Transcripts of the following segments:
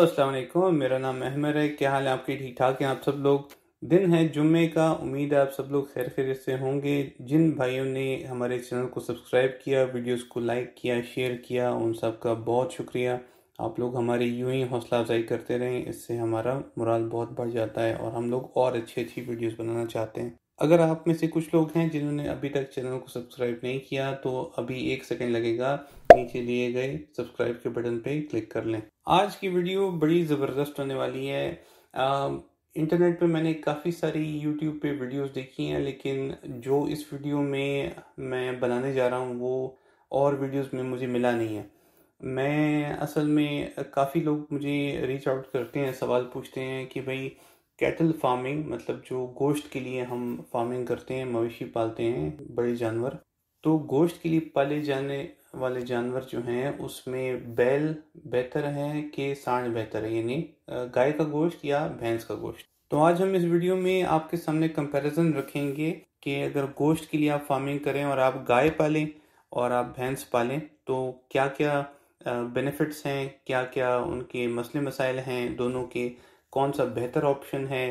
असलम मेरा नाम अहमद है क्या हाल है आपके ठीक ठाक हैं आप सब लोग दिन है जुम्मे का उम्मीद है आप सब लोग खैर खैर से होंगे जिन भाइयों ने हमारे चैनल को सब्सक्राइब किया वीडियोस को लाइक किया शेयर किया उन सब का बहुत शुक्रिया आप लोग हमारे यूं ही हौसला अफजाई करते रहें इससे हमारा मुराल बहुत बढ़ जाता है और हम लोग और अच्छी अच्छी वीडियोज़ बनाना चाहते हैं अगर आप में से कुछ लोग हैं जिन्होंने अभी तक चैनल को सब्सक्राइब नहीं किया तो अभी एक सेकंड लगेगा नीचे लिए गए सब्सक्राइब के बटन पे क्लिक कर लें आज की वीडियो बड़ी ज़बरदस्त होने वाली है आ, इंटरनेट पे मैंने काफ़ी सारी यूट्यूब पे वीडियोस देखी हैं लेकिन जो इस वीडियो में मैं बनाने जा रहा हूँ वो और वीडियोज़ में मुझे मिला नहीं है मैं असल में काफ़ी लोग मुझे रीच आउट करते हैं सवाल पूछते हैं कि भाई कैटल फार्मिंग मतलब जो गोश्त के लिए हम फार्मिंग करते हैं मवेशी पालते हैं बड़े जानवर तो गोश्त के लिए पाले जाने वाले जानवर जो हैं उसमें बैल बेहतर है कि सांड बेहतर है यानी गाय का गोश्त या भैंस का गोश्त तो आज हम इस वीडियो में आपके सामने कंपैरिजन रखेंगे कि अगर गोश्त के लिए आप फार्मिंग करें और आप गाय पालें और आप भैंस पालें तो क्या क्या बेनिफिट्स हैं क्या क्या उनके मसले मसाइल हैं दोनों के कौन सा बेहतर ऑप्शन है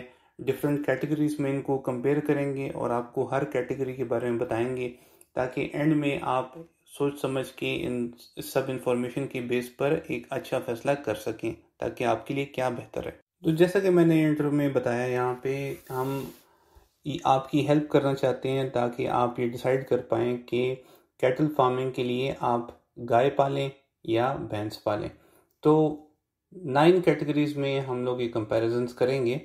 डिफरेंट कैटेगरीज में इनको कंपेयर करेंगे और आपको हर कैटेगरी के बारे में बताएंगे ताकि एंड में आप सोच समझ के इन सब इन्फॉर्मेशन के बेस पर एक अच्छा फैसला कर सकें ताकि आपके लिए क्या बेहतर है तो जैसा कि मैंने इंटरव्यू में बताया यहाँ पे हम आपकी हेल्प करना चाहते हैं ताकि आप ये डिसाइड कर पाएँ कि कैटल फार्मिंग के लिए आप गाय पालें या भैंस पालें तो नाइन कैटेगरीज में हम लोग ये कंपेरिजन करेंगे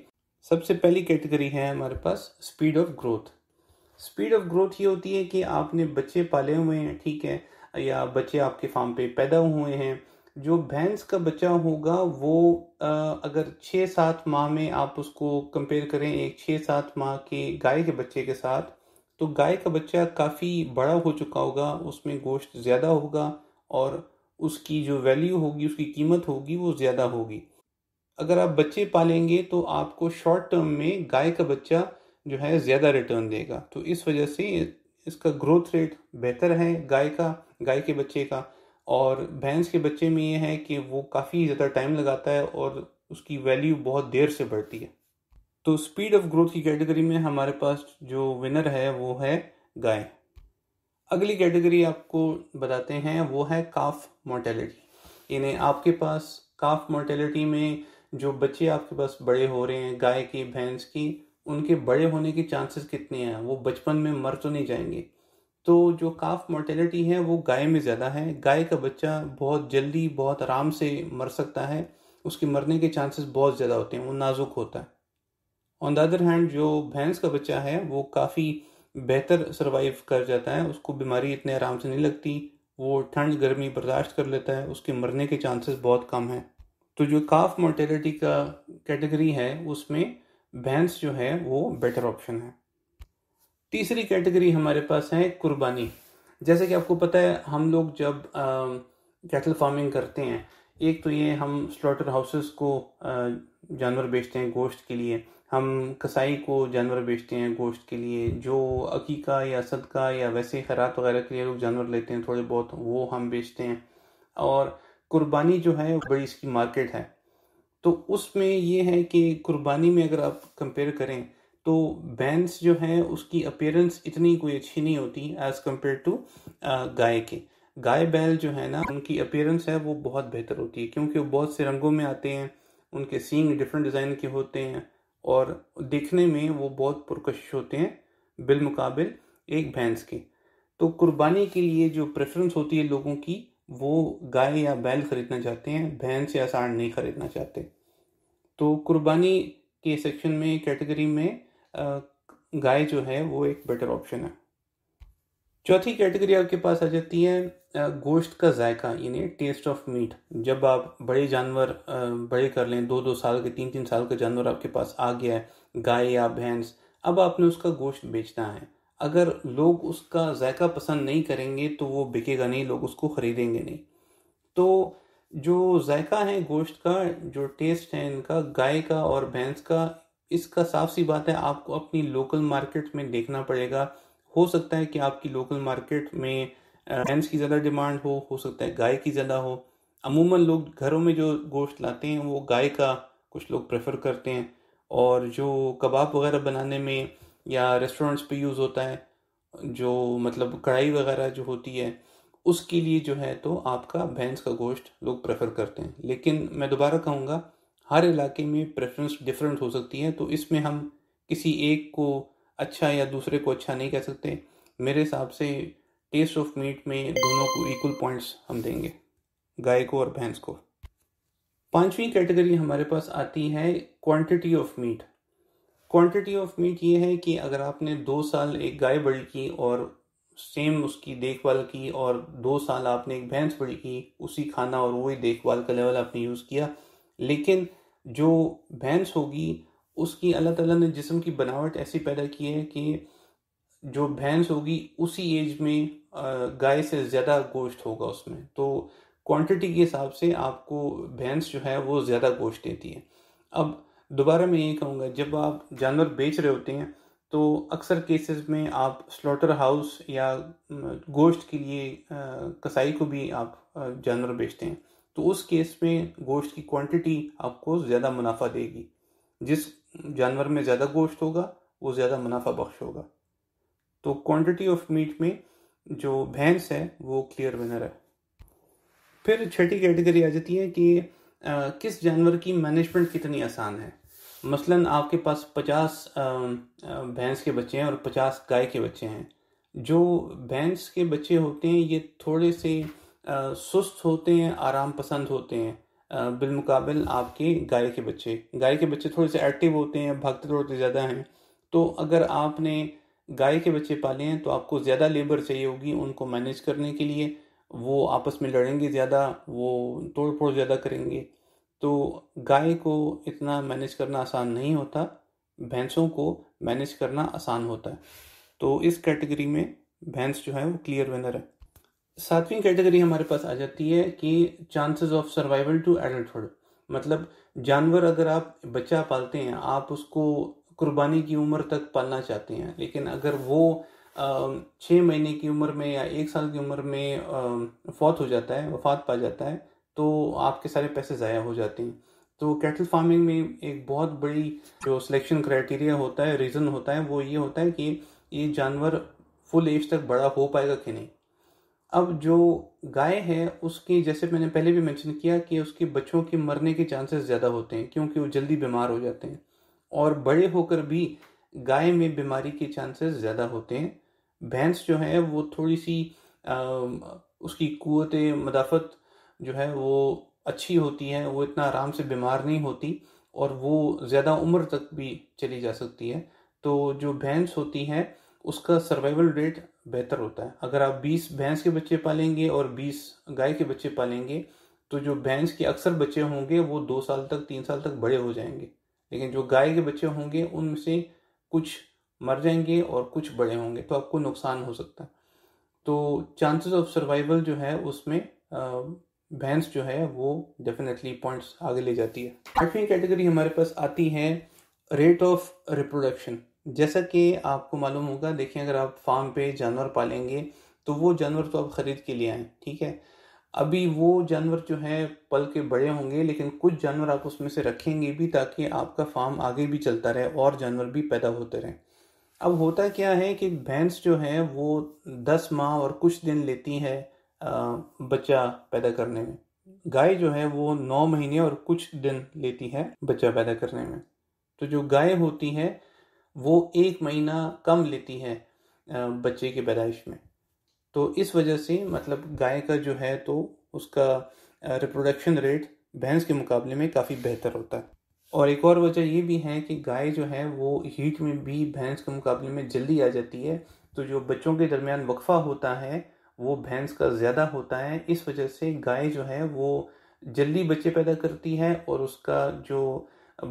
सबसे पहली कैटेगरी है हमारे पास speed of growth speed of growth ये होती है कि आपने बच्चे पाले हुए हैं ठीक है या बच्चे आपके फार्म पे पैदा हुए हैं जो भैंस का बच्चा होगा वो आ, अगर छः सात माह में आप उसको कंपेयर करें एक छः सात माह के गाय के बच्चे के साथ तो गाय का बच्चा काफ़ी बड़ा हो चुका होगा उसमें गोश्त ज़्यादा होगा और उसकी जो वैल्यू होगी उसकी कीमत होगी वो ज़्यादा होगी अगर आप बच्चे पालेंगे तो आपको शॉर्ट टर्म में गाय का बच्चा जो है ज़्यादा रिटर्न देगा तो इस वजह से इसका ग्रोथ रेट बेहतर है गाय का गाय के बच्चे का और भैंस के बच्चे में ये है कि वो काफ़ी ज़्यादा टाइम लगाता है और उसकी वैल्यू बहुत देर से बढ़ती है तो स्पीड ऑफ ग्रोथ की कैटेगरी में हमारे पास जो विनर है वो है गाय अगली कैटेगरी आपको बताते हैं वो है काफ मोर्टेलिटी इन्हें आपके पास काफ मोर्टेलिटी में जो बच्चे आपके पास बड़े हो रहे हैं गाय की भैंस की उनके बड़े होने के चांसेस कितने हैं वो बचपन में मर तो नहीं जाएंगे तो जो काफ मोर्टेलिटी है वो गाय में ज़्यादा है गाय का बच्चा बहुत जल्दी बहुत आराम से मर सकता है उसके मरने के चांसेस बहुत ज़्यादा होते हैं वो नाजुक होता है ऑन द अदर हैंड जो भैंस का बच्चा है वो काफ़ी बेहतर सर्वाइव कर जाता है उसको बीमारी इतने आराम से नहीं लगती वो ठंड गर्मी बर्दाश्त कर लेता है उसके मरने के चांसेस बहुत कम हैं तो जो काफ मोर्टेलिटी का कैटेगरी है उसमें भैंस जो है वो बेटर ऑप्शन है तीसरी कैटेगरी हमारे पास है कुर्बानी जैसे कि आपको पता है हम लोग जब कैटल फार्मिंग करते हैं एक तो ये हम स्लॉटर हाउसेस को जानवर बेचते हैं गोश्त के लिए हम कसाई को जानवर बेचते हैं गोश्त के लिए जो अकीका या सदका या वैसे खैरात वगैरह के लिए लोग जानवर लेते हैं थोड़े बहुत वो हम बेचते हैं और कुर्बानी जो है बड़ी इसकी मार्केट है तो उसमें ये है कि कुर्बानी में अगर आप कंपेयर करें तो बैंस जो है उसकी अपेयरेंस इतनी कोई अच्छी नहीं होती एज़ कम्पेयर टू गाय के गाय बैल जो है ना उनकी अपेयरेंस है वो बहुत बेहतर होती है क्योंकि वो बहुत से रंगों में आते हैं उनके सींग डिफरेंट डिज़ाइन के होते हैं और दिखने में वो बहुत पुरकश होते हैं बिलमकबिल एक भैंस के तो कुर्बानी के लिए जो प्रेफरेंस होती है लोगों की वो गाय या बैल खरीदना चाहते हैं भैंस या साढ़ नहीं खरीदना चाहते तो कुर्बानी के सेक्शन में कैटेगरी में गाय जो है वो एक बेटर ऑप्शन है चौथी कैटेगरी आपके पास आ जाती है गोश्त का जायका यानी टेस्ट ऑफ मीट जब आप बड़े जानवर बड़े कर लें दो दो साल के तीन तीन साल का जानवर आपके पास आ गया है गाय या भैंस अब आपने उसका गोश्त बेचना है अगर लोग उसका जायका पसंद नहीं करेंगे तो वो बिकेगा नहीं लोग उसको ख़रीदेंगे नहीं तो जो जायका है गोश्त का जो टेस्ट है इनका गाय का और भैंस का इसका साफ सी बात है आपको अपनी लोकल मार्केट में देखना पड़ेगा हो सकता है कि आपकी लोकल मार्केट में लैम्स की ज़्यादा डिमांड हो हो सकता है गाय की ज़्यादा हो अमूमन लोग घरों में जो गोश्त लाते हैं वो गाय का कुछ लोग प्रेफर करते हैं और जो कबाब वगैरह बनाने में या रेस्टोरेंट्स पे यूज़ होता है जो मतलब कढ़ाई वगैरह जो होती है उसके लिए जो है तो आपका भैंस का गोश्त लोग प्रेफर करते हैं लेकिन मैं दोबारा कहूँगा हर इलाके में प्रेफरेंस डिफरेंट हो सकती है तो इसमें हम किसी एक को अच्छा या दूसरे को अच्छा नहीं कह सकते मेरे हिसाब से टेस्ट ऑफ मीट में दोनों को इक्वल पॉइंट्स हम देंगे गाय को और भैंस को पांचवी कैटेगरी हमारे पास आती है quantity of meat quantity of meat ये है कि अगर आपने दो साल एक गाय बड़ी की और सेम उसकी देखभाल की और दो साल आपने एक भैंस बड़ी की उसी खाना और वही देखभाल का लेवल आपने यूज़ किया लेकिन जो भैंस होगी उसकी अल्लाह ताला ने जिसम की बनावट ऐसी पैदा की है कि जो भैंस होगी उसी एज में गाय से ज़्यादा गोश्त होगा उसमें तो क्वांटिटी के हिसाब से आपको भैंस जो है वो ज़्यादा गोश्त देती है अब दोबारा मैं ये कहूँगा जब आप जानवर बेच रहे होते हैं तो अक्सर केसेस में आप स्लॉटर हाउस या गोश्त के लिए कसाई को भी आप जानवर बेचते हैं तो उस केस में गोश्त की क्वांटिटी आपको ज़्यादा मुनाफा देगी जिस जानवर में ज़्यादा गोश्त होगा वो ज़्यादा मुनाफा बख्श होगा तो क्वांटिटी ऑफ मीट में जो भैंस है वो क्लियर विनर है फिर छठी कैटेगरी आ जाती है कि आ, किस जानवर की मैनेजमेंट कितनी आसान है मसलन आपके पास पचास भैंस के बच्चे हैं और पचास गाय के बच्चे हैं जो भैंस के बच्चे होते हैं ये थोड़े से आ, सुस्त होते हैं आराम पसंद होते हैं बिलमकबिल आपके गाय के बच्चे गाय के बच्चे थोड़े से एक्टिव होते हैं भक्त थोड़े ज़्यादा हैं तो अगर आपने गाय के बच्चे पाले हैं तो आपको ज़्यादा लेबर चाहिए होगी उनको मैनेज करने के लिए वो आपस में लड़ेंगे ज़्यादा वो तोड़ फोड़ ज़्यादा करेंगे तो गाय को इतना मैनेज करना आसान नहीं होता भैंसों को मैनेज करना आसान होता है तो इस कैटेगरी में भैंस जो है वो क्लियर विनर है सातवीं कैटेगरी हमारे पास आ जाती है कि chances of survival to adulthood मतलब जानवर अगर आप बच्चा पालते हैं आप उसको कुर्बानी की उम्र तक पालना चाहते हैं लेकिन अगर वो छः महीने की उम्र में या एक साल की उम्र में फौत हो जाता है वफात पा जाता है तो आपके सारे पैसे ज़ाया हो जाते हैं तो कैटल फार्मिंग में एक बहुत बड़ी जो सिलेक्शन क्राइटेरिया होता है रीज़न होता है वो ये होता है कि ये जानवर फुल एज तक बड़ा हो पाएगा कि नहीं अब जो गाय है उसकी जैसे मैंने पहले भी मेंशन किया कि उसके बच्चों के मरने के चांसेस ज़्यादा होते हैं क्योंकि वो जल्दी बीमार हो जाते हैं और बड़े होकर भी गाय में बीमारी के चांसेस ज़्यादा होते हैं भैंस जो है वो थोड़ी सी आ, उसकी कुत मदाफत जो है वो अच्छी होती है वो इतना आराम से बीमार नहीं होती और वो ज़्यादा उम्र तक भी चली जा सकती है तो जो भैंस होती है उसका सर्वाइवल रेट बेहतर होता है अगर आप 20 भैंस के बच्चे पालेंगे और 20 गाय के बच्चे पालेंगे तो जो भैंस के अक्सर बच्चे होंगे वो दो साल तक तीन साल तक बड़े हो जाएंगे लेकिन जो गाय के बच्चे होंगे उनमें से कुछ मर जाएंगे और कुछ बड़े होंगे तो आपको नुकसान हो सकता है तो चांसेस ऑफ सर्वाइवल जो है उसमें भैंस जो है वो डेफिनेटली पॉइंट्स आगे ले जाती है आठवीं कैटेगरी हमारे पास आती है रेट ऑफ रिप्रोडक्शन जैसा कि आपको मालूम होगा देखिए अगर आप फार्म पे जानवर पालेंगे तो वो जानवर तो आप ख़रीद के लिए आए ठीक है अभी वो जानवर जो है पल के बड़े होंगे लेकिन कुछ जानवर आप उसमें से रखेंगे भी ताकि आपका फार्म आगे भी चलता रहे और जानवर भी पैदा होते रहें अब होता क्या है कि भैंस जो है वो दस माह और कुछ दिन लेती है बच्चा पैदा करने में गाय जो है वो नौ महीने और कुछ दिन लेती है बच्चा पैदा करने में तो जो गाय होती है वो एक महीना कम लेती है बच्चे की पैदाइश में तो इस वजह से मतलब गाय का जो है तो उसका रिप्रोडक्शन रेट भैंस के मुकाबले में काफ़ी बेहतर होता है और एक और वजह ये भी है कि गाय जो है वो हीट में भी भैंस के मुकाबले में जल्दी आ जाती है तो जो बच्चों के दरमियान वक्फा होता है वो भैंस का ज़्यादा होता है इस वजह से गाय जो है वो जल्दी बच्चे पैदा करती है और उसका जो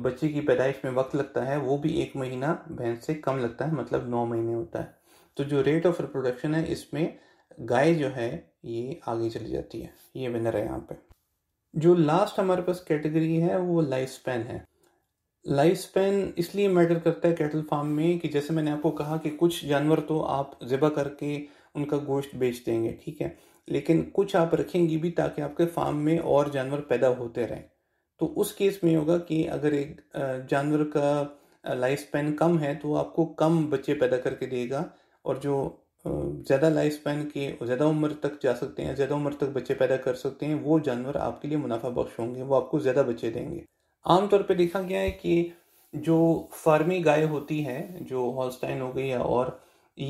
बच्चे की पैदाइश में वक्त लगता है वो भी एक महीना भैंस से कम लगता है मतलब नौ महीने होता है तो जो रेट ऑफ रिप्रोडक्शन है इसमें गाय जो है ये आगे चली जाती है ये विनर है यहाँ पे जो लास्ट हमारे पास कैटेगरी है वो लाइफ स्पैन है लाइफ स्पैन इसलिए मैटर करता है कैटल फार्म में कि जैसे मैंने आपको कहा कि कुछ जानवर तो आप ज़िबा करके उनका गोश्त बेच देंगे ठीक है लेकिन कुछ आप रखेंगी भी ताकि आपके फार्म में और जानवर पैदा होते रहें तो उस केस में होगा कि अगर एक जानवर का लाइफ स्पैन कम है तो आपको कम बच्चे पैदा करके देगा और जो ज़्यादा लाइफ स्पैन के ज़्यादा उम्र तक जा सकते हैं ज़्यादा उम्र तक बच्चे पैदा कर सकते हैं वो जानवर आपके लिए मुनाफा बख्श होंगे वो आपको ज़्यादा बच्चे देंगे आमतौर पर देखा गया है कि जो फार्मी गाय होती है जो हॉलस्टाइन हो गई है और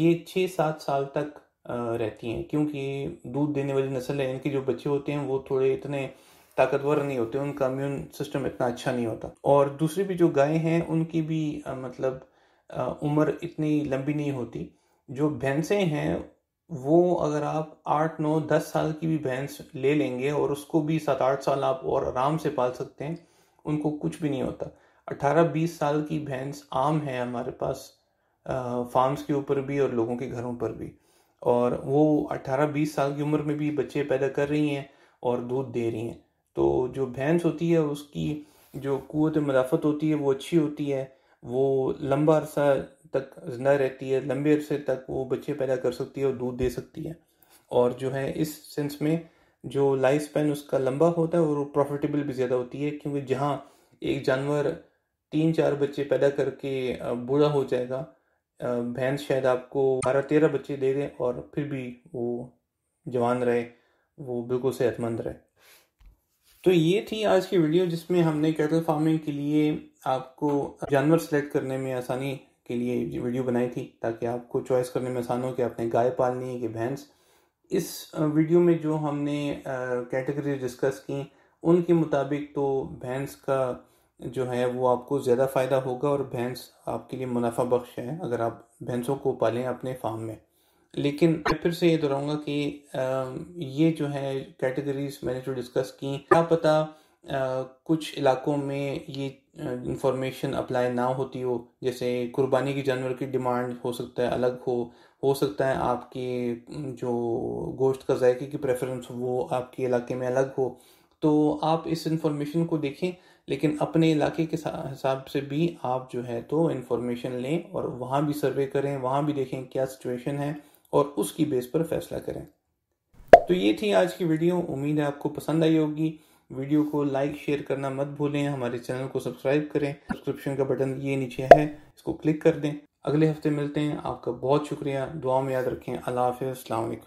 ये छः सात साल तक रहती हैं क्योंकि दूध देने वाली नस्ल है इनके जो बच्चे होते हैं वो थोड़े इतने ताकतवर नहीं होते उनका इम्यून सिस्टम इतना अच्छा नहीं होता और दूसरी भी जो गायें हैं उनकी भी मतलब उम्र इतनी लंबी नहीं होती जो भैंसें हैं वो अगर आप आठ नौ दस साल की भी भैंस ले लेंगे और उसको भी सात आठ साल आप और आराम से पाल सकते हैं उनको कुछ भी नहीं होता अठारह बीस साल की भैंस आम है हमारे पास फार्म्स के ऊपर भी और लोगों के घरों पर भी और वो अठारह बीस साल की उम्र में भी बच्चे पैदा कर रही हैं और दूध दे रही हैं तो जो भैंस होती है उसकी जो कुत मदाफ़त होती है वो अच्छी होती है वो लंबा अरसा तक जिंदा रहती है लंबे अरसे तक वो बच्चे पैदा कर सकती है और दूध दे सकती है और जो है इस सेंस में जो लाइफ स्पैन उसका लंबा होता है और प्रॉफिटेबल भी ज़्यादा होती है क्योंकि जहाँ एक जानवर तीन चार बच्चे पैदा करके बूढ़ा हो जाएगा भैंस शायद आपको बारह तेरह बच्चे दे दें और फिर भी वो जवान रहे वो बिल्कुल सेहतमंद रहे तो ये थी आज की वीडियो जिसमें हमने कैटल फार्मिंग के लिए आपको जानवर सेलेक्ट करने में आसानी के लिए वीडियो बनाई थी ताकि आपको चॉइस करने में आसान हो कि आपने गाय पालनी है कि भैंस इस वीडियो में जो हमने कैटेगरी डिस्कस की उनके मुताबिक तो भैंस का जो है वो आपको ज़्यादा फ़ायदा होगा और भैंस आपके लिए मुनाफा बख्श है अगर आप भैंसों को पालें अपने फार्म में लेकिन मैं फिर से ये दोहराऊंगा कि ये जो है कैटेगरीज मैंने जो डिस्कस की क्या पता कुछ इलाकों में ये इंफॉर्मेशन अप्लाई ना होती हो जैसे कुर्बानी की जानवर की डिमांड हो सकता है अलग हो हो सकता है आपके जो गोश्त का जायके की प्रेफरेंस वो आपके इलाके में अलग हो तो आप इस इंफॉर्मेशन को देखें लेकिन अपने इलाके के हिसाब से भी आप जो है तो इन्फॉर्मेशन लें और वहाँ भी सर्वे करें वहाँ भी देखें क्या सिचुएशन है और उसकी बेस पर फैसला करें तो ये थी आज की वीडियो उम्मीद है आपको पसंद आई होगी वीडियो को लाइक शेयर करना मत भूलें हमारे चैनल को सब्सक्राइब करें सब्सक्रिप्शन का बटन ये नीचे है इसको क्लिक कर दें अगले हफ्ते मिलते हैं आपका बहुत शुक्रिया दुआ में याद रखें अल्लाह हाफि